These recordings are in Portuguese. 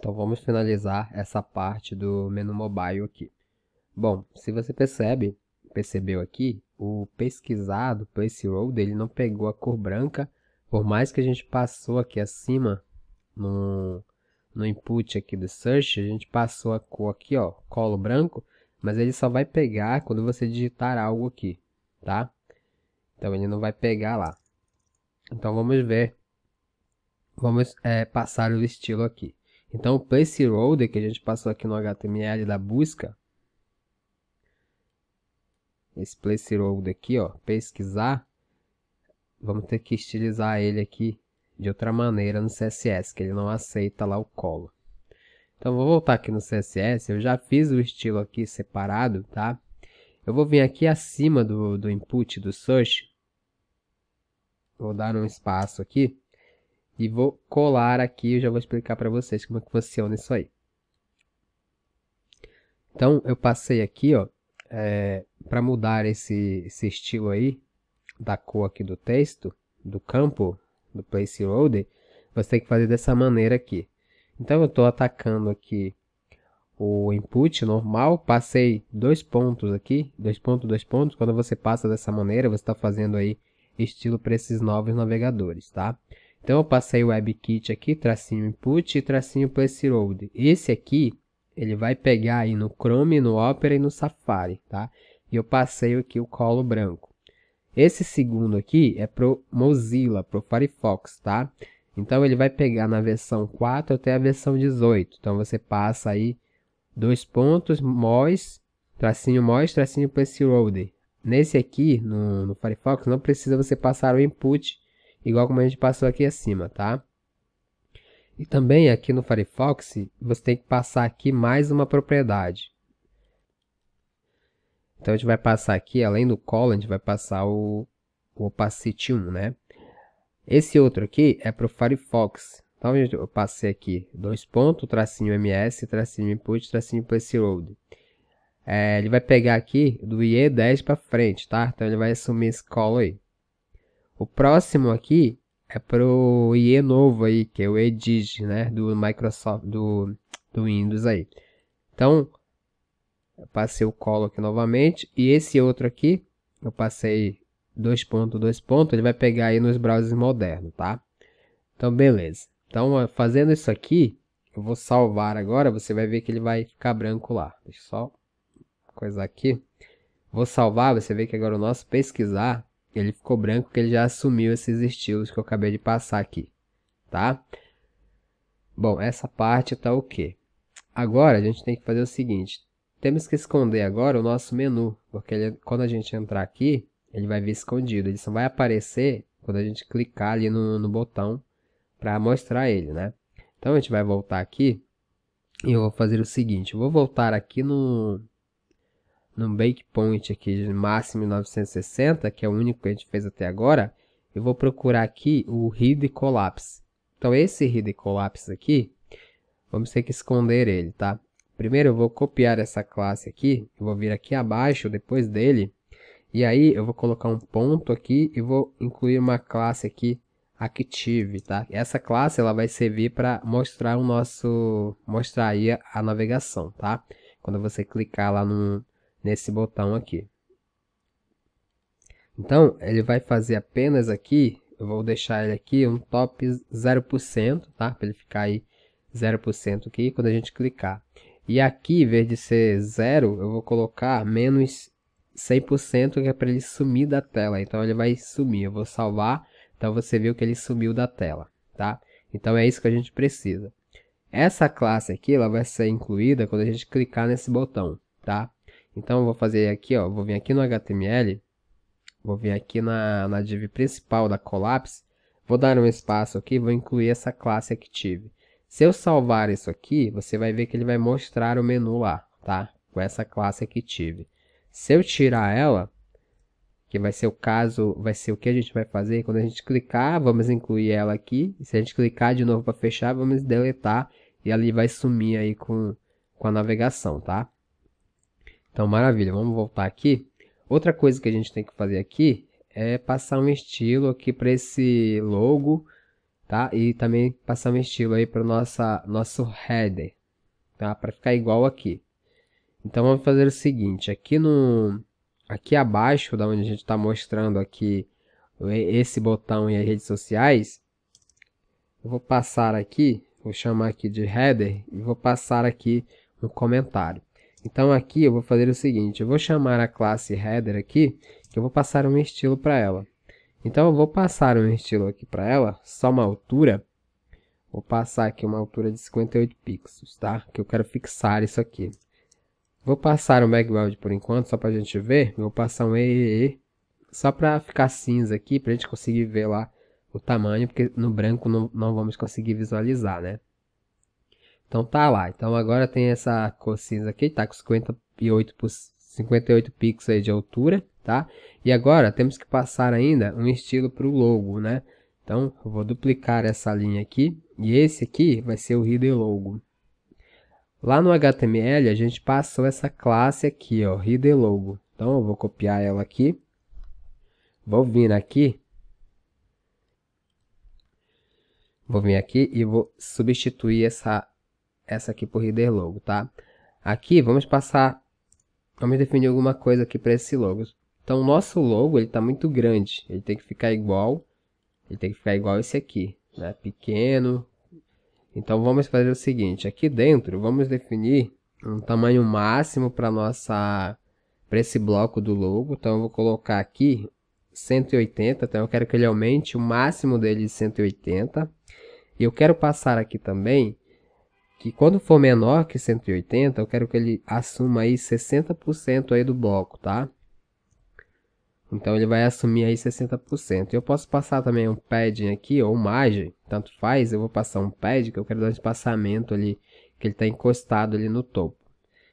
Então vamos finalizar essa parte do menu mobile aqui. Bom, se você percebe, percebeu aqui, o pesquisado, placeholder, ele não pegou a cor branca, por mais que a gente passou aqui acima no, no input aqui do search, a gente passou a cor aqui, ó, colo branco, mas ele só vai pegar quando você digitar algo aqui, tá? Então ele não vai pegar lá. Então vamos ver, vamos é, passar o estilo aqui. Então, o placeholder que a gente passou aqui no HTML da busca, esse placeholder aqui, ó, pesquisar, vamos ter que estilizar ele aqui de outra maneira no CSS, que ele não aceita lá o colo. Então, vou voltar aqui no CSS, eu já fiz o estilo aqui separado, tá? Eu vou vir aqui acima do, do input do search, vou dar um espaço aqui, e vou colar aqui, eu já vou explicar para vocês como é que funciona isso aí. Então, eu passei aqui, ó, é, para mudar esse, esse estilo aí, da cor aqui do texto, do campo, do placeholder, você tem que fazer dessa maneira aqui. Então, eu estou atacando aqui o input normal, passei dois pontos aqui, dois pontos, dois pontos. Quando você passa dessa maneira, você está fazendo aí estilo para esses novos navegadores, tá? Então eu passei o WebKit aqui, tracinho input e tracinho placeholder. Esse aqui, ele vai pegar aí no Chrome, no Opera e no Safari, tá? E eu passei aqui o colo branco. Esse segundo aqui é pro Mozilla, pro Firefox, tá? Então ele vai pegar na versão 4 até a versão 18. Então você passa aí dois pontos, MOS, tracinho MOS, tracinho placeholder. Nesse aqui, no, no Firefox, não precisa você passar o input igual como a gente passou aqui acima, tá? E também aqui no Firefox, você tem que passar aqui mais uma propriedade. Então a gente vai passar aqui, além do color, a gente vai passar o, o opacity 1, né? Esse outro aqui é para o Firefox. Então eu passei aqui dois pontos, tracinho ms, tracinho input, tracinho placeholder. É, ele vai pegar aqui do IE10 para frente, tá? Então ele vai assumir esse colo aí. O próximo aqui é pro IE novo aí, que é o Edge, né, do Microsoft, do, do Windows aí. Então, eu passei o colo aqui novamente, e esse outro aqui, eu passei 2.2. ele vai pegar aí nos browsers modernos, tá? Então, beleza. Então, fazendo isso aqui, eu vou salvar agora, você vai ver que ele vai ficar branco lá. Deixa eu só coisar aqui. Vou salvar, você vê que agora o nosso pesquisar ele ficou branco que ele já assumiu esses estilos que eu acabei de passar aqui, tá? Bom, essa parte tá ok. Agora a gente tem que fazer o seguinte, temos que esconder agora o nosso menu, porque ele, quando a gente entrar aqui, ele vai vir escondido, ele só vai aparecer quando a gente clicar ali no, no botão para mostrar ele, né? Então a gente vai voltar aqui e eu vou fazer o seguinte, eu vou voltar aqui no, no breakpoint aqui de máximo 960, que é o único que a gente fez até agora, eu vou procurar aqui o hidden collapse. Então esse hidden collapse aqui, vamos ter que esconder ele, tá? Primeiro eu vou copiar essa classe aqui, eu vou vir aqui abaixo depois dele, e aí eu vou colocar um ponto aqui e vou incluir uma classe aqui active, tá? Essa classe ela vai servir para mostrar o nosso mostrar aí a navegação, tá? Quando você clicar lá no nesse botão aqui. Então, ele vai fazer apenas aqui, eu vou deixar ele aqui um top 0%, tá? Para ele ficar aí 0% aqui quando a gente clicar. E aqui, em vez de ser 0, eu vou colocar menos 100%, que é para ele sumir da tela. Então, ele vai sumir. Eu vou salvar, então você viu que ele sumiu da tela, tá? Então, é isso que a gente precisa. Essa classe aqui, ela vai ser incluída quando a gente clicar nesse botão, tá? Então eu vou fazer aqui, ó, vou vir aqui no HTML, vou vir aqui na, na div principal da Collapse, vou dar um espaço aqui, vou incluir essa classe Active. Se eu salvar isso aqui, você vai ver que ele vai mostrar o menu lá, tá? Com essa classe Active. Se eu tirar ela, que vai ser o caso, vai ser o que a gente vai fazer, quando a gente clicar, vamos incluir ela aqui, se a gente clicar de novo para fechar, vamos deletar, e ali vai sumir aí com, com a navegação, tá? Então, maravilha, vamos voltar aqui. Outra coisa que a gente tem que fazer aqui é passar um estilo aqui para esse logo, tá? E também passar um estilo aí para nossa nosso header, tá? Para ficar igual aqui. Então vamos fazer o seguinte, aqui no aqui abaixo da onde a gente está mostrando aqui esse botão e as redes sociais, eu vou passar aqui, vou chamar aqui de header e vou passar aqui um comentário. Então aqui eu vou fazer o seguinte, eu vou chamar a classe header aqui, que eu vou passar um estilo para ela. Então eu vou passar um estilo aqui para ela, só uma altura. Vou passar aqui uma altura de 58 pixels, tá? Que eu quero fixar isso aqui. Vou passar um background por enquanto, só para a gente ver. Vou passar um EEE, só para ficar cinza aqui, para a gente conseguir ver lá o tamanho, porque no branco não, não vamos conseguir visualizar, né? Então tá lá. Então agora tem essa cor cinza aqui, tá com 58 por 58 pixels de altura, tá? E agora temos que passar ainda um estilo para o logo, né? Então eu vou duplicar essa linha aqui e esse aqui vai ser o header logo. Lá no HTML a gente passou essa classe aqui, ó, header logo. Então eu vou copiar ela aqui. Vou vir aqui. Vou vir aqui e vou substituir essa essa aqui por header logo, tá? Aqui, vamos passar, vamos definir alguma coisa aqui para esse logo. Então, o nosso logo, ele está muito grande, ele tem que ficar igual, ele tem que ficar igual esse aqui, né? Pequeno. Então, vamos fazer o seguinte, aqui dentro, vamos definir um tamanho máximo para nossa para esse bloco do logo. Então, eu vou colocar aqui 180, então eu quero que ele aumente o máximo dele de 180. E eu quero passar aqui também que quando for menor que 180, eu quero que ele assuma aí 60% aí do bloco, tá? Então ele vai assumir aí 60%. Eu posso passar também um padding aqui, ou margem, tanto faz. Eu vou passar um pad que eu quero dar um espaçamento ali, que ele está encostado ali no topo.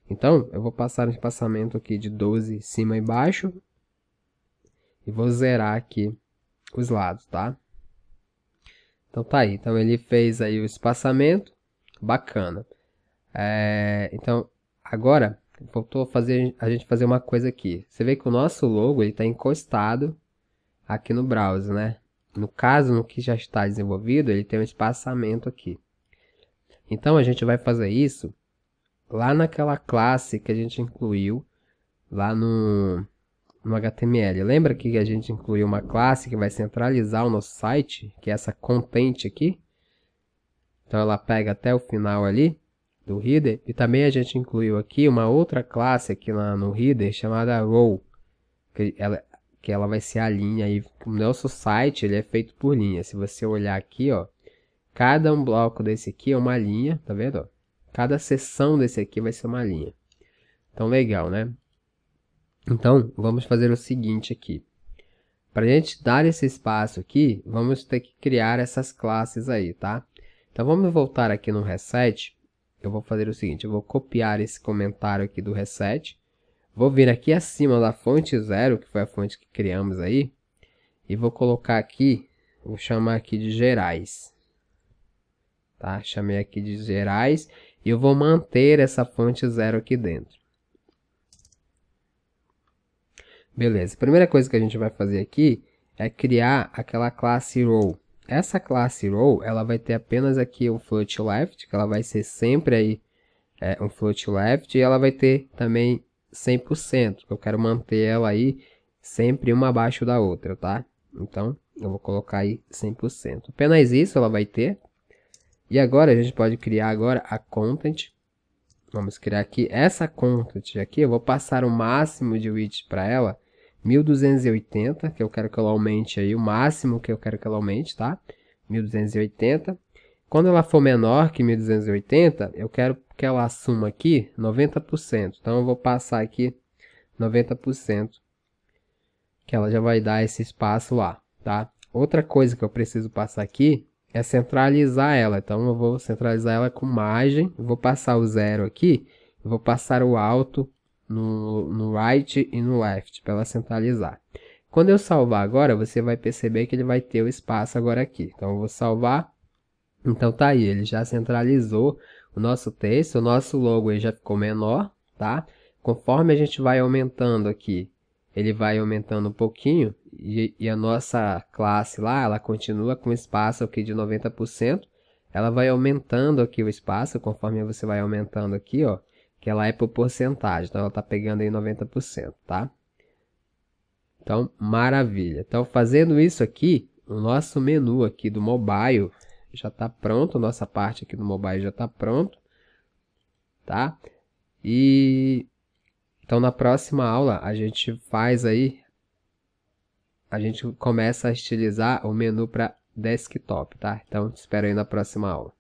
Então, eu vou passar um espaçamento aqui de 12 cima e baixo. E vou zerar aqui os lados, tá? Então tá aí. Então ele fez aí o espaçamento. Bacana. É, então, agora, voltou a, fazer, a gente fazer uma coisa aqui. Você vê que o nosso logo está encostado aqui no browser, né? No caso, no que já está desenvolvido, ele tem um espaçamento aqui. Então, a gente vai fazer isso lá naquela classe que a gente incluiu lá no, no HTML. Lembra que a gente incluiu uma classe que vai centralizar o nosso site, que é essa content aqui? Então ela pega até o final ali do header. E também a gente incluiu aqui uma outra classe aqui lá no header chamada row. Que ela, que ela vai ser a linha. E o nosso site ele é feito por linha. Se você olhar aqui, ó. Cada um bloco desse aqui é uma linha, tá vendo? Cada seção desse aqui vai ser uma linha. Então, legal, né? Então, vamos fazer o seguinte aqui. Para a gente dar esse espaço aqui, vamos ter que criar essas classes aí, tá? Então vamos voltar aqui no reset. Eu vou fazer o seguinte, eu vou copiar esse comentário aqui do reset. Vou vir aqui acima da fonte zero, que foi a fonte que criamos aí. E vou colocar aqui, vou chamar aqui de gerais. Tá? Chamei aqui de gerais. E eu vou manter essa fonte zero aqui dentro. Beleza, a primeira coisa que a gente vai fazer aqui é criar aquela classe row essa classe row, ela vai ter apenas aqui um float left, que ela vai ser sempre aí é, um float left, e ela vai ter também 100%, que eu quero manter ela aí sempre uma abaixo da outra, tá? Então, eu vou colocar aí 100%. Apenas isso ela vai ter. E agora, a gente pode criar agora a content. Vamos criar aqui essa content aqui, eu vou passar o máximo de width para ela, 1280, que eu quero que ela aumente aí, o máximo que eu quero que ela aumente, tá? 1280. Quando ela for menor que 1280, eu quero que ela assuma aqui 90%. Então, eu vou passar aqui 90%, que ela já vai dar esse espaço lá, tá? Outra coisa que eu preciso passar aqui é centralizar ela. Então, eu vou centralizar ela com margem, vou passar o zero aqui, vou passar o alto no, no right e no left para ela centralizar. Quando eu salvar agora, você vai perceber que ele vai ter o espaço agora aqui. Então eu vou salvar. Então tá aí, ele já centralizou o nosso texto, o nosso logo aí já ficou menor, tá? Conforme a gente vai aumentando aqui, ele vai aumentando um pouquinho e, e a nossa classe lá, ela continua com espaço aqui de 90%. Ela vai aumentando aqui o espaço, conforme você vai aumentando aqui, ó que ela é por porcentagem, então ela está pegando aí 90%, tá? Então, maravilha. Então, fazendo isso aqui, o nosso menu aqui do mobile já está pronto, nossa parte aqui do mobile já está pronto, tá? E então na próxima aula a gente faz aí a gente começa a estilizar o menu para desktop, tá? Então, te espero aí na próxima aula.